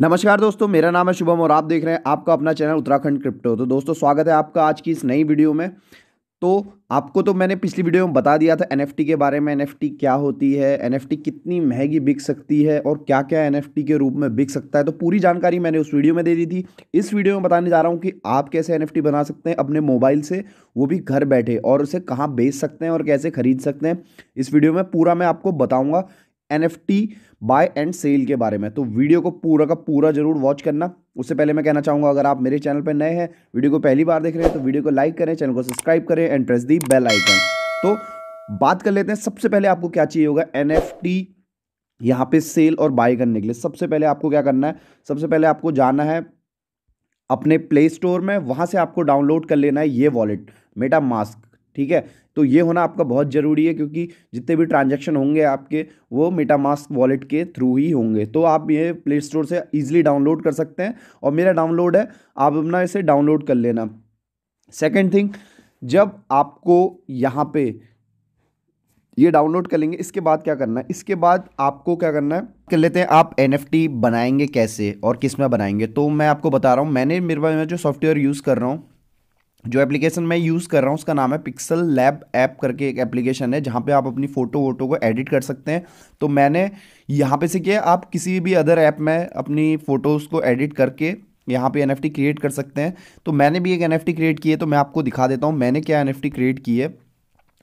नमस्कार दोस्तों मेरा नाम है शुभम और आप देख रहे हैं आपका अपना चैनल उत्तराखंड क्रिप्टो तो दोस्तों स्वागत है आपका आज की इस नई वीडियो में तो आपको तो मैंने पिछली वीडियो में बता दिया था एन के बारे में एन क्या होती है एन कितनी महंगी बिक सकती है और क्या क्या एन के रूप में बिक सकता है तो पूरी जानकारी मैंने उस वीडियो में दे दी थी इस वीडियो में बताने जा रहा हूँ कि आप कैसे एन बना सकते हैं अपने मोबाइल से वो भी घर बैठे और उसे कहाँ बेच सकते हैं और कैसे खरीद सकते हैं इस वीडियो में पूरा मैं आपको बताऊँगा N F buy and sell के बारे में तो वीडियो को पूरा का पूरा जरूर वॉच करना उससे पहले मैं कहना चाहूँगा अगर आप मेरे चैनल पर नए हैं वीडियो को पहली बार देख रहे हैं तो वीडियो को लाइक करें चैनल को सब्सक्राइब करें and press the bell icon तो बात कर लेते हैं सबसे पहले आपको क्या चाहिए होगा एन एफ टी यहाँ पर सेल और बाय करने के लिए सबसे पहले आपको क्या करना है सबसे पहले आपको जाना है अपने प्ले स्टोर में वहाँ से आपको डाउनलोड कर लेना है ये वॉलेट मेटा मास्क ठीक है तो ये होना आपका बहुत ज़रूरी है क्योंकि जितने भी ट्रांजेक्शन होंगे आपके वो मेटामास्क वॉलेट के थ्रू ही होंगे तो आप ये प्ले स्टोर से ईजिली डाउनलोड कर सकते हैं और मेरा डाउनलोड है आप अपना इसे डाउनलोड कर लेना सेकेंड थिंग जब आपको यहाँ पे ये डाउनलोड कर लेंगे इसके बाद क्या करना है इसके बाद आपको क्या करना है कर लेते हैं आप एन बनाएंगे कैसे और किस में बनाएंगे तो मैं आपको बता रहा हूँ मैंने मेरे में जो सॉफ्टवेयर यूज़ कर रहा हूँ जो एप्लीकेशन मैं यूज़ कर रहा हूँ उसका नाम है पिक्सल लैब ऐप करके एक एप्लीकेशन है जहाँ पे आप अपनी फ़ोटो वोटो को एडिट कर सकते हैं तो मैंने यहाँ पे से किया आप किसी भी अदर ऐप में अपनी फ़ोटोज़ को एडिट करके यहाँ पे एन क्रिएट कर सकते हैं तो मैंने भी एक एन क्रिएट की है तो मैं आपको दिखा देता हूँ मैंने क्या एन क्रिएट की है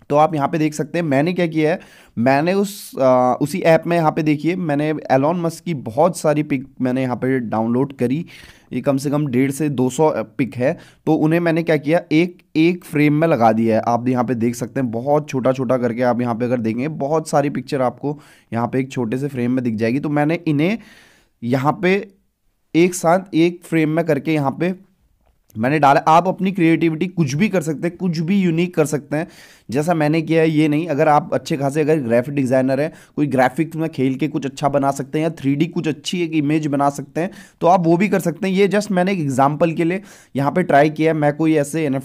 तो आप यहाँ पे देख सकते हैं मैंने क्या किया है मैंने उस आ, उसी ऐप में यहाँ पे देखिए मैंने एलॉन मस्क की बहुत सारी पिक मैंने यहाँ पे डाउनलोड करी ये कम से कम डेढ़ से दो सौ पिक है तो उन्हें मैंने क्या किया एक एक फ्रेम में लगा दिया है आप यहाँ पे देख सकते हैं बहुत छोटा छोटा करके आप यहाँ पे अगर देखेंगे बहुत सारी पिक्चर आपको यहाँ पे एक छोटे से फ्रेम में दिख जाएगी तो मैंने इन्हें यहाँ पे एक साथ एक फ्रेम में करके यहाँ पे मैंने डाला आप अपनी क्रिएटिविटी कुछ भी कर सकते हैं कुछ भी यूनिक कर सकते हैं जैसा मैंने किया है ये नहीं अगर आप अच्छे खासे अगर ग्राफिक डिज़ाइनर हैं कोई ग्राफिक्स में खेल के कुछ अच्छा बना सकते हैं या थ्री कुछ अच्छी एक इमेज बना सकते हैं तो आप वो भी कर सकते हैं ये जस्ट मैंने एक एग्जाम्पल के लिए यहाँ पर ट्राई किया मैं कोई ऐसे एन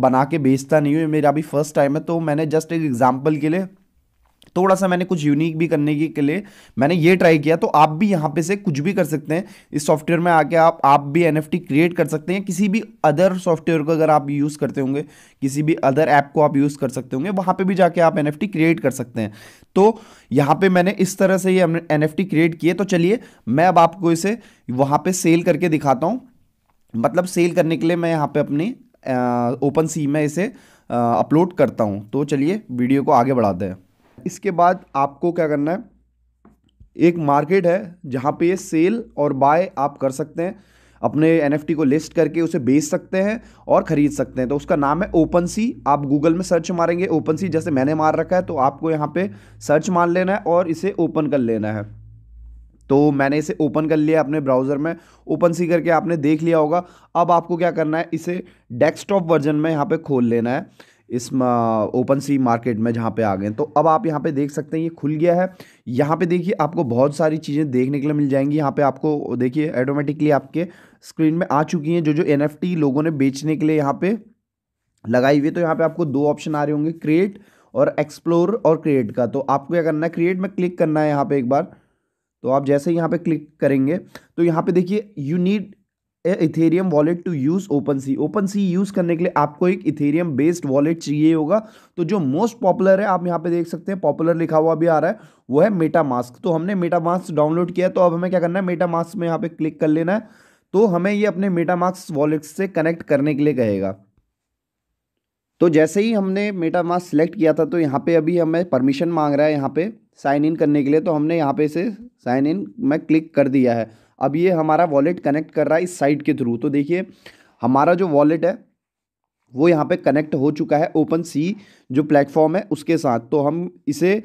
बना के बेचता नहीं हूँ मेरा अभी फर्स्ट टाइम है तो मैंने जस्ट एक एग्जाम्पल के लिए थोड़ा सा मैंने कुछ यूनिक भी करने के लिए मैंने ये ट्राई किया तो आप भी यहाँ पे से कुछ भी कर सकते हैं इस सॉफ्टवेयर में आके आप आप भी एन क्रिएट कर सकते हैं किसी भी अदर सॉफ्टवेयर को अगर आप यूज़ करते होंगे किसी भी अदर ऐप को आप यूज़ कर सकते होंगे वहाँ पर भी जाके आप एन क्रिएट कर सकते हैं तो यहाँ पर मैंने इस तरह से ये एन क्रिएट किए तो चलिए मैं अब आपको इसे वहाँ पर सेल करके दिखाता हूँ मतलब सेल करने के लिए मैं यहाँ पे अपनी ओपन सी में इसे अपलोड करता हूँ तो चलिए वीडियो को आगे बढ़ाते हैं इसके बाद आपको क्या करना है एक मार्केट है जहाँ पे ये सेल और बाय आप कर सकते हैं अपने एन को लिस्ट करके उसे बेच सकते हैं और ख़रीद सकते हैं तो उसका नाम है ओपन सी आप गूगल में सर्च मारेंगे ओपन सी जैसे मैंने मार रखा है तो आपको यहाँ पे सर्च मार लेना है और इसे ओपन कर लेना है तो मैंने इसे ओपन कर लिया अपने ब्राउज़र में ओपन सी करके आपने देख लिया होगा अब आपको क्या करना है इसे डेस्कटॉप वर्जन में यहाँ पर खोल लेना है इस ओपन सी मार्केट में जहाँ पे आ गए तो अब आप यहाँ पे देख सकते हैं ये खुल गया है यहाँ पे देखिए आपको बहुत सारी चीज़ें देखने के लिए मिल जाएंगी यहाँ पे आपको देखिए ऑटोमेटिकली आपके स्क्रीन में आ चुकी हैं जो जो एन लोगों ने बेचने के लिए यहाँ पे लगाई हुई है तो यहाँ पे आपको दो ऑप्शन आ रहे होंगे क्रिएट और एक्सप्लोर और क्रिएट का तो आपको क्या करना है क्रिएट में क्लिक करना है यहाँ पर एक बार तो आप जैसे यहाँ पे क्लिक करेंगे तो यहाँ पे देखिए you need Ethereum wallet to use OpenSea OpenSea use करने के लिए आपको एक इथेरियम बेस्ड वॉलेट चाहिए होगा तो जो मोस्ट पॉपुलर है आप यहाँ पे देख सकते हैं पॉपुलर लिखा हुआ भी आ रहा है वो है मेटा मास्क तो हमने मेटा मास्क डाउनलोड किया तो अब हमें क्या करना है मेटा मास्क में यहाँ पे क्लिक कर लेना है तो हमें ये अपने मेटा मास्क वॉलेट से कनेक्ट करने के लिए कहेगा तो जैसे ही हमने मेटा मास्क सेलेक्ट किया था तो यहाँ पे अभी हमें परमिशन मांग रहा है यहाँ पे साइन इन करने के लिए तो हमने यहाँ पे इसे साइन इन में क्लिक कर दिया है अब ये हमारा वॉलेट कनेक्ट कर रहा है इस साइट के थ्रू तो देखिए हमारा जो वॉलेट है वो यहाँ पे कनेक्ट हो चुका है ओपन सी जो प्लेटफॉर्म है उसके साथ तो हम इसे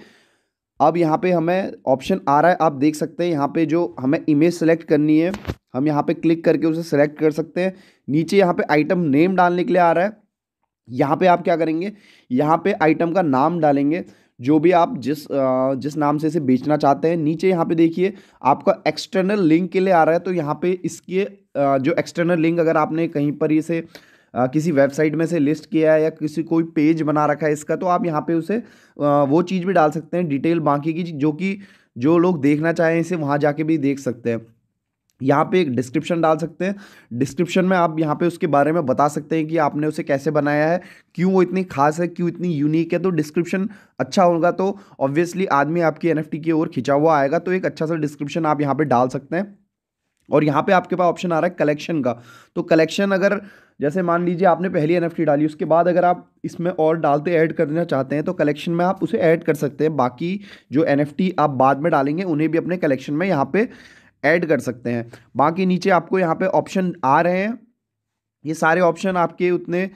अब यहाँ पे हमें ऑप्शन आ रहा है आप देख सकते हैं यहाँ पे जो हमें इमेज सेलेक्ट करनी है हम यहाँ पे क्लिक करके उसे सेलेक्ट कर सकते हैं नीचे यहाँ पे आइटम नेम डालने के लिए आ रहा है यहाँ पे आप क्या करेंगे यहाँ पे आइटम का नाम डालेंगे जो भी आप जिस जिस नाम से इसे बेचना चाहते हैं नीचे यहाँ पे देखिए आपका एक्सटर्नल लिंक के लिए आ रहा है तो यहाँ पे इसके जो एक्सटर्नल लिंक अगर आपने कहीं पर इसे किसी वेबसाइट में से लिस्ट किया है या किसी कोई पेज बना रखा है इसका तो आप यहाँ पे उसे वो चीज़ भी डाल सकते हैं डिटेल बाकी की जो कि जो लोग देखना चाहें इसे वहाँ जाके भी देख सकते हैं यहाँ पे एक डिस्क्रिप्शन डाल सकते हैं डिस्क्रिप्शन में आप यहाँ पे उसके बारे में बता सकते हैं कि आपने उसे कैसे बनाया है क्यों वो इतनी खास है क्यों इतनी यूनिक है तो डिस्क्रिप्शन अच्छा होगा तो ऑब्वियसली आदमी आपकी एन की ओर खिंचा हुआ आएगा तो एक अच्छा सा डिस्क्रिप्शन आप यहाँ पर डाल सकते हैं और यहाँ पर आपके पास ऑप्शन आ रहा है कलेक्शन का तो कलेक्शन अगर जैसे मान लीजिए आपने पहली एन डाली उसके बाद अगर आप इसमें और डालते ऐड करना चाहते हैं तो कलेक्शन में आप उसे ऐड कर सकते हैं बाकी जो एन आप बाद में डालेंगे उन्हें भी अपने कलेक्शन में यहाँ पर ऐड कर सकते हैं बाकी नीचे आपको यहाँ पे ऑप्शन आ रहे हैं ये सारे ऑप्शन आपके उतने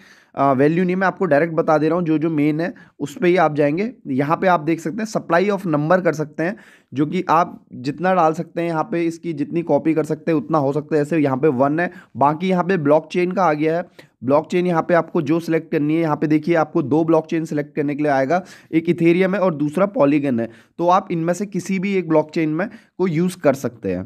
वैल्यू नहीं मैं आपको डायरेक्ट बता दे रहा हूँ जो जो मेन है उस पर ही आप जाएंगे यहाँ पे आप देख सकते हैं सप्लाई ऑफ नंबर कर सकते हैं जो कि आप जितना डाल सकते हैं यहाँ पे इसकी जितनी कॉपी कर सकते हैं उतना हो सकता है ऐसे यहाँ पे वन है बाकी यहाँ पे चेन का आ गया है ब्लॉक चेन यहाँ पे आपको जो सिलेक्ट करनी है यहाँ पे देखिए आपको दो ब्लॉक चेन सिलेक्ट करने के लिए आएगा एक इथेरियम है और दूसरा पॉलीगन है तो आप इनमें से किसी भी एक चेन में को यूज़ कर सकते हैं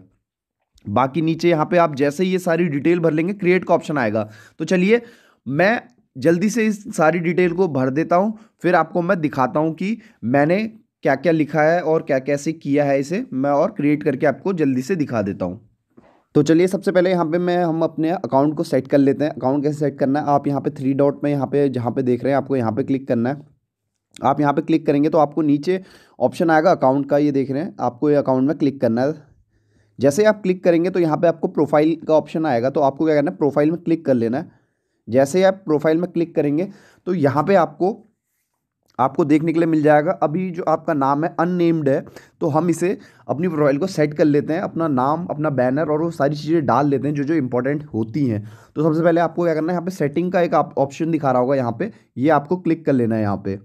बाकी नीचे यहाँ पे आप जैसे ही ये सारी डिटेल भर लेंगे क्रिएट का ऑप्शन आएगा तो चलिए मैं जल्दी से इस सारी डिटेल को भर देता हूँ फिर आपको मैं दिखाता हूँ कि मैंने क्या क्या लिखा है और क्या कैसे किया है इसे मैं और क्रिएट करके आपको जल्दी से दिखा देता हूँ तो चलिए सबसे पहले यहाँ पे मैं हम अपने अकाउंट को सेट कर लेते हैं अकाउंट कैसे सेट करना है आप यहाँ पे थ्री डॉट में यहाँ पे जहाँ पे देख रहे हैं आपको यहाँ पे क्लिक करना है आप यहाँ पे क्लिक करेंगे तो आपको नीचे ऑप्शन आएगा अकाउंट का ये देख रहे हैं आपको ये अकाउंट में क्लिक करना है जैसे आप क्लिक करेंगे तो यहाँ पे आपको प्रोफाइल का ऑप्शन आएगा तो आपको क्या करना है प्रोफाइल में क्लिक कर लेना है जैसे आप प्रोफाइल में क्लिक करेंगे तो यहाँ पे आपको आपको देखने के लिए मिल जाएगा अभी जो आपका नाम है अननेम्ड है तो हम इसे अपनी प्रोफाइल को सेट कर लेते हैं अपना नाम अपना बैनर और वो सारी चीज़ें डाल लेते हैं जो जो इंपॉर्टेंट होती हैं तो सबसे पहले आपको क्या करना है यहाँ पे सेटिंग का एक ऑप्शन दिखा रहा होगा यहाँ पे ये आपको क्लिक कर लेना है यहाँ पर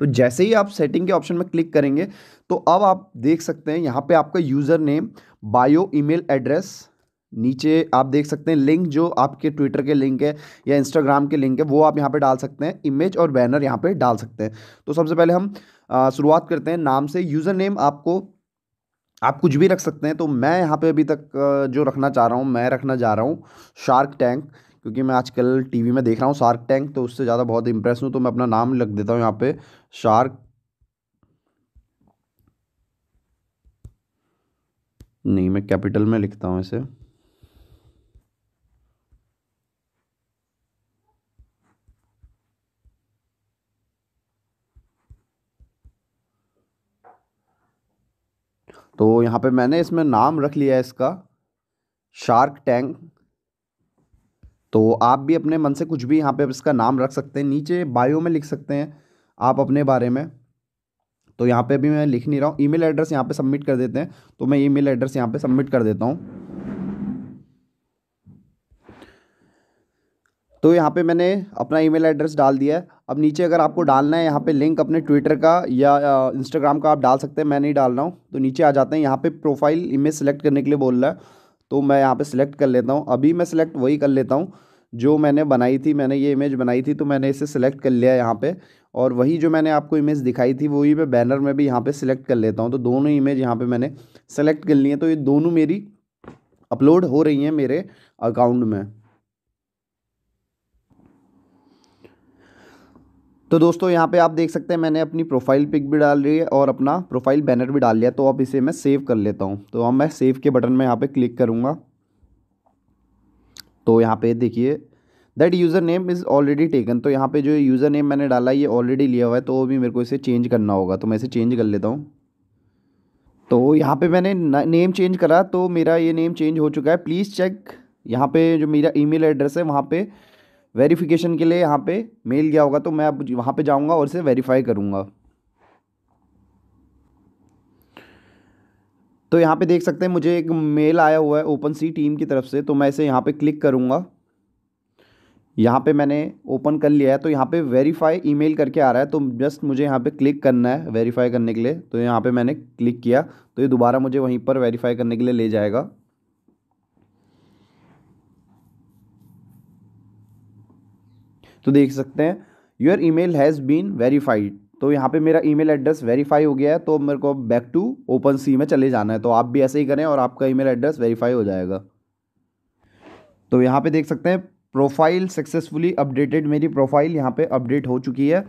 तो जैसे ही आप सेटिंग के ऑप्शन में क्लिक करेंगे तो अब आप देख सकते हैं यहाँ पे आपका user name bio email address नीचे आप देख सकते हैं लिंक जो आपके ट्विटर के लिंक है या इंस्टाग्राम के लिंक है वो आप यहाँ पे डाल सकते हैं इमेज और बैनर यहाँ पे डाल सकते हैं तो सबसे पहले हम शुरुआत करते हैं नाम से यूज़र नेम आपको आप कुछ भी रख सकते हैं तो मैं यहाँ पर अभी तक जो रखना चाह रहा हूँ मैं रखना चाह रहा हूँ शार्क टैंक क्योंकि मैं आजकल टीवी में देख रहा हूँ शार्क टैंक तो उससे ज़्यादा बहुत इंप्रेस हूँ तो मैं अपना नाम लग देता हूँ यहाँ पे शार्क नहीं मैं कैपिटल में लिखता हूँ इसे तो यहाँ पे मैंने इसमें नाम रख लिया है इसका शार्क टैंक तो आप भी अपने मन से कुछ भी यहाँ पे इसका नाम रख सकते हैं नीचे बायो में लिख सकते हैं आप अपने बारे में तो यहाँ पे भी मैं लिख नहीं रहा हूँ ईमेल एड्रेस यहाँ पे सबमिट कर देते हैं तो मैं ईमेल एड्रेस यहाँ पे सबमिट कर देता हूँ तो यहाँ पे मैंने अपना ईमेल एड्रेस डाल दिया है अब नीचे अगर आपको डालना है यहाँ पे लिंक अपने ट्विटर का या इंस्टाग्राम का आप डाल सकते हैं मैं नहीं डाल रहा हूँ तो नीचे आ जाते हैं यहाँ पे प्रोफाइल इमेज सेलेक्ट करने के लिए बोल रहा है तो मैं यहाँ पे सिलेक्ट कर लेता हूँ अभी मैं सिलेक्ट वही कर लेता हूँ जो मैंने बनाई थी मैंने ये इमेज बनाई थी तो मैंने इसे सिलेक्ट कर लिया यहाँ पे और वही जो मैंने आपको इमेज दिखाई थी वही मैं बैनर में भी यहाँ पे सिलेक्ट कर लेता हूँ तो दोनों इमेज यहाँ पे मैंने सेलेक्ट कर ली है तो ये दोनों मेरी अपलोड हो रही हैं मेरे अकाउंट में तो दोस्तों यहाँ पे आप देख सकते हैं मैंने अपनी प्रोफाइल पिक भी डाल रही है और अपना प्रोफाइल बैनर भी डाल लिया तो अब इसे मैं सेव कर लेता हूँ तो अब मैं सेव के बटन में यहाँ पे क्लिक करूँगा तो यहाँ पे देखिए that user name is already taken तो यहाँ पे जो यूज़र नेम मैंने डाला ये ऑलरेडी लिया हुआ है तो भी मेरे को इसे चेंज करना होगा तो मैं इसे चेंज कर लेता हूँ तो यहाँ पर मैंने नेम चेंज करा तो मेरा ये नेम चेंज हो चुका है प्लीज़ चेक यहाँ पर जो मेरा ई एड्रेस है वहाँ पर वेरिफिकेशन के लिए यहाँ पे मेल गया होगा तो मैं अब वहाँ पे जाऊँगा और इसे वेरीफाई करूँगा तो यहाँ पे देख सकते हैं मुझे एक मेल आया हुआ है ओपन सी टीम की तरफ से तो मैं इसे यहाँ पे क्लिक करूँगा यहाँ पे मैंने ओपन कर लिया है तो यहाँ पे वेरीफाई ईमेल करके आ रहा है तो जस्ट मुझे यहाँ पे क्लिक करना है वेरीफाई करने के लिए तो यहाँ पे मैंने क्लिक किया तो ये दोबारा मुझे वहीं पर वेरीफाई करने के लिए ले जाएगा तो देख सकते हैं your email has been verified तो यहाँ पे मेरा ईमेल एड्रेस वेरीफाई हो गया है तो मेरे को बैक टू ओपन सी में चले जाना है तो आप भी ऐसे ही करें और आपका ईमेल एड्रेस वेरीफाई हो जाएगा तो यहाँ पे देख सकते हैं प्रोफाइल सक्सेसफुली अपडेटेड मेरी प्रोफाइल यहाँ पे अपडेट हो चुकी है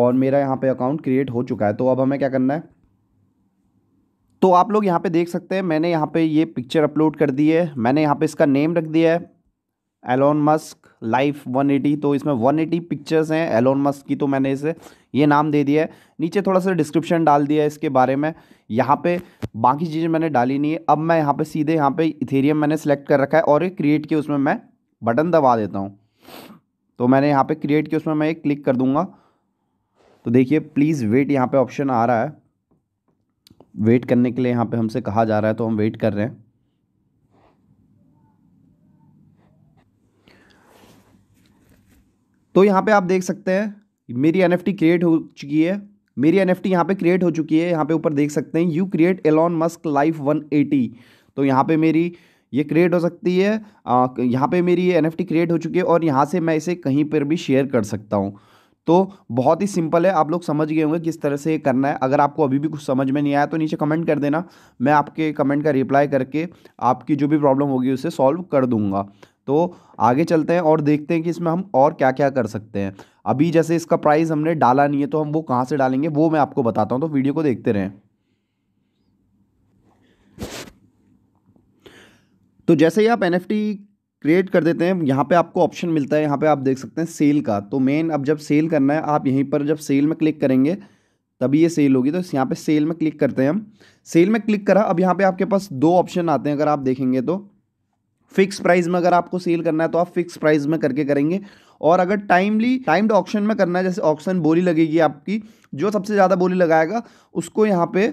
और मेरा यहाँ पे अकाउंट क्रिएट हो चुका है तो अब हमें क्या करना है तो आप लोग यहाँ पे देख सकते हैं मैंने यहाँ पे ये पिक्चर अपलोड कर दी है मैंने यहाँ पे इसका नेम रख दिया है एलोन मस्क लाइफ 180 तो इसमें 180 पिक्चर्स हैं एलोन मस्क की तो मैंने इसे ये नाम दे दिया है नीचे थोड़ा सा डिस्क्रिप्शन डाल दिया है इसके बारे में यहाँ पे बाकी चीज़ें मैंने डाली नहीं है अब मैं यहाँ पे सीधे यहाँ पे इथेरियम मैंने सेलेक्ट कर रखा है और एक क्रिएट के उसमें मैं बटन दबा देता हूँ तो मैंने यहाँ पर क्रिएट के उसमें मैं एक क्लिक कर दूँगा तो देखिए प्लीज़ वेट यहाँ पर ऑप्शन आ रहा है वेट करने के लिए यहाँ पर हमसे कहा जा रहा है तो हम वेट कर रहे हैं तो यहाँ पे आप देख सकते हैं मेरी एन क्रिएट हो चुकी है मेरी एन एफ यहाँ पे क्रिएट हो चुकी है यहाँ पे ऊपर देख सकते हैं you create Elon Musk life 180 तो यहाँ पे मेरी ये क्रिएट हो सकती है यहाँ पे मेरी ये एन क्रिएट हो चुकी है और यहाँ से मैं इसे कहीं पर भी शेयर कर सकता हूँ तो बहुत ही सिंपल है आप लोग समझ गए होंगे किस तरह से ये करना है अगर आपको अभी भी कुछ समझ में नहीं आया तो नीचे कमेंट कर देना मैं आपके कमेंट का रिप्लाई करके आपकी जो भी प्रॉब्लम होगी उसे सॉल्व कर दूंगा तो आगे चलते हैं और देखते हैं कि इसमें हम और क्या क्या कर सकते हैं अभी जैसे इसका प्राइस हमने डाला नहीं है तो हम वो कहाँ से डालेंगे वो मैं आपको बताता हूँ तो वीडियो को देखते रहें तो जैसे ही आप एन क्रिएट कर देते हैं यहाँ पे आपको ऑप्शन मिलता है यहाँ पे आप देख सकते हैं सेल का तो मेन अब जब सेल करना है आप यहीं पर जब सेल में क्लिक करेंगे तभी ये सेल होगी तो यहाँ पे सेल में क्लिक करते हैं हम सेल में क्लिक करा अब यहाँ पे आपके पास दो ऑप्शन आते हैं अगर आप देखेंगे तो फिक्स प्राइस में अगर आपको सेल करना है तो आप फिक्स प्राइस में करके करेंगे और अगर टाइमली टाइम्ड ऑप्शन में करना है जैसे ऑप्शन बोली लगेगी आपकी जो सबसे ज़्यादा बोली लगाएगा उसको यहाँ पे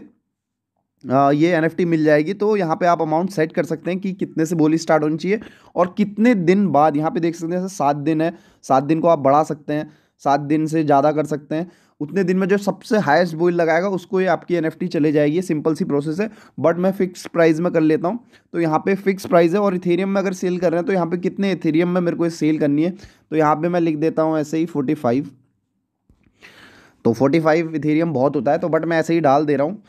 आ, ये एन मिल जाएगी तो यहाँ पे आप अमाउंट सेट कर सकते हैं कि कितने से बोली स्टार्ट होनी चाहिए और कितने दिन बाद यहाँ पे देख सकते हैं जैसे सात दिन है सात दिन को आप बढ़ा सकते हैं सात दिन से ज़्यादा कर सकते हैं उतने दिन में जो सबसे हाईएस्ट बोल लगाएगा उसको ये आपकी एन चले जाएगी सिंपल सी प्रोसेस है बट मैं फिक्स प्राइस में कर लेता हूँ तो यहाँ पे फिक्स प्राइस है और इथेरियम में अगर सेल कर रहे हैं तो यहाँ पे कितने इथेरियम में मेरे को सेल करनी है तो यहाँ पे मैं लिख देता हूँ ऐसे ही फोर्टी फाइव तो फोर्टी फाइव इथेरियम बहुत होता है तो बट मैं ऐसे ही डाल दे रहा हूँ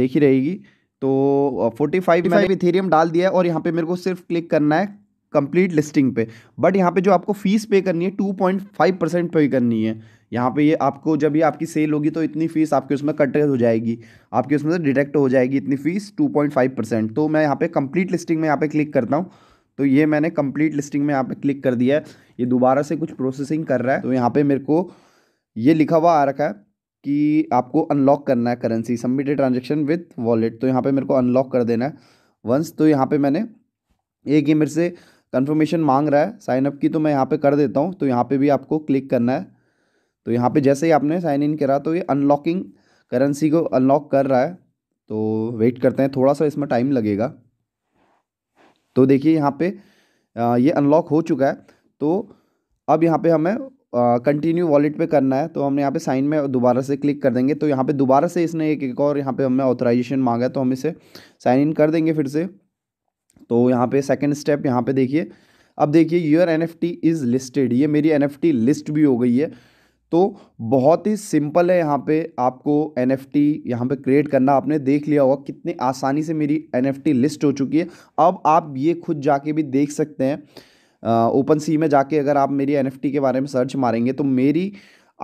देखी रहेगी तो फोर्टी फाइव मैंने इथेरियम डाल दिया है और यहाँ पे मेरे को सिर्फ क्लिक करना है कंप्लीट लिस्टिंग पे बट यहाँ पे जो आपको फीस पे करनी है टू पॉइंट फाइव परसेंट पे करनी है यहाँ पे ये आपको जब ये आपकी सेल होगी तो इतनी फीस आपके उसमें कट हो जाएगी आपके उसमें से डिडक्ट हो जाएगी इतनी fees two point five percent तो मैं यहाँ पे कंप्लीट लिस्टिंग में यहाँ पे क्लिक करता हूँ तो ये मैंने कंप्लीट लिस्टिंग में यहाँ पे क्लिक कर दिया है ये दोबारा से कुछ प्रोसेसिंग कर रहा है तो यहाँ पर मेरे को ये लिखा हुआ आ रखा है कि आपको अनलॉक करना है currency submitted transaction with wallet तो यहाँ पर मेरे को अनलॉक कर देना है वंस तो यहाँ पर मैंने एक ही मेरे से कन्फर्मेशन मांग रहा है साइनअप की तो मैं यहाँ पर कर देता हूँ तो यहाँ पर भी आपको क्लिक करना है तो यहाँ पे जैसे ही आपने साइन इन करा तो ये अनलॉकिंग करेंसी को अनलॉक कर रहा है तो वेट करते हैं थोड़ा सा इसमें टाइम लगेगा तो देखिए यहाँ पे ये अनलॉक हो चुका है तो अब यहाँ पे हमें कंटिन्यू वॉलेट पे करना है तो हमने यहाँ पे साइन में दोबारा से क्लिक कर देंगे तो यहाँ पे दोबारा से इसने एक एक और यहाँ पे हमें ऑथराइजेशन मांगा है तो हम इसे साइन इन कर देंगे फिर से तो यहाँ पे सेकंड स्टेप यहाँ पे देखिए अब देखिए योर एन इज़ लिस्टेड ये मेरी एन लिस्ट भी हो गई है तो बहुत ही सिंपल है यहाँ पे आपको एन एफ टी यहाँ पर क्रिएट करना आपने देख लिया होगा कितनी आसानी से मेरी एन एफ टी लिस्ट हो चुकी है अब आप ये खुद जाके भी देख सकते हैं ओपन सी में जाके अगर आप मेरी एन एफ टी के बारे में सर्च मारेंगे तो मेरी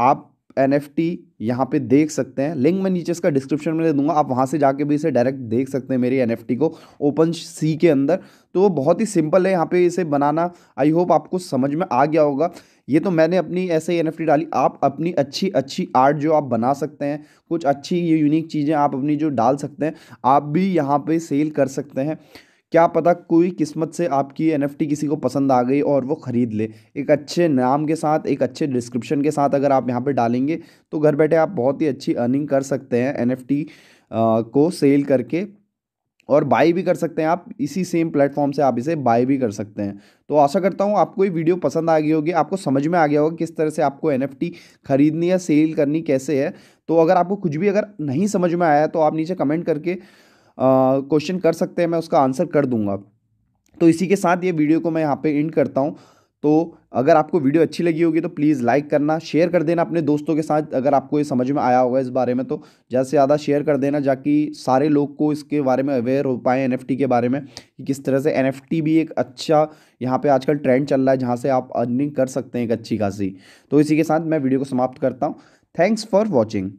आप एन एफ टी यहाँ पर देख सकते हैं लिंक मैं नीचे इसका डिस्क्रिप्शन में दे दूंगा आप वहाँ से जाके भी इसे डायरेक्ट देख सकते हैं मेरी एन एफ टी को ओपन सी के अंदर तो बहुत ही सिंपल है यहाँ पे इसे बनाना आई होप आपको समझ में आ गया होगा ये तो मैंने अपनी ऐसे ही एन एफ टी डाली आप अपनी अच्छी अच्छी आर्ट जो आप बना सकते हैं कुछ अच्छी ये यूनिक चीज़ें आप अपनी जो डाल सकते हैं आप भी यहाँ पर सेल कर सकते हैं क्या पता कोई किस्मत से आपकी एन किसी को पसंद आ गई और वो ख़रीद ले एक अच्छे नाम के साथ एक अच्छे डिस्क्रिप्शन के साथ अगर आप यहाँ पर डालेंगे तो घर बैठे आप बहुत ही अच्छी अर्निंग कर सकते हैं एन को सेल करके और बाई भी कर सकते हैं आप इसी सेम प्लेटफॉर्म से आप इसे बाई भी कर सकते हैं तो आशा करता हूँ आपको ये वीडियो पसंद आ गई होगी आपको समझ में आ गया होगा किस तरह से आपको एन खरीदनी या सेल करनी कैसे है तो अगर आपको कुछ भी अगर नहीं समझ में आया तो आप नीचे कमेंट करके क्वेश्चन कर सकते हैं मैं उसका आंसर कर दूंगा तो इसी के साथ ये वीडियो को मैं यहाँ पे एंड करता हूँ तो अगर आपको वीडियो अच्छी लगी होगी तो प्लीज़ लाइक करना शेयर कर देना अपने दोस्तों के साथ अगर आपको ये समझ में आया होगा इस बारे में तो ज़्यादा से ज़्यादा शेयर कर देना ताकि सारे लोग को इसके बारे में अवेयर हो पाए एन के बारे में कि किस तरह से एन भी एक अच्छा यहाँ पे आजकल ट्रेंड चल रहा है जहाँ से आप अर्निंग कर सकते हैं एक अच्छी खासी तो इसी के साथ मैं वीडियो को समाप्त करता हूँ थैंक्स फॉर वॉचिंग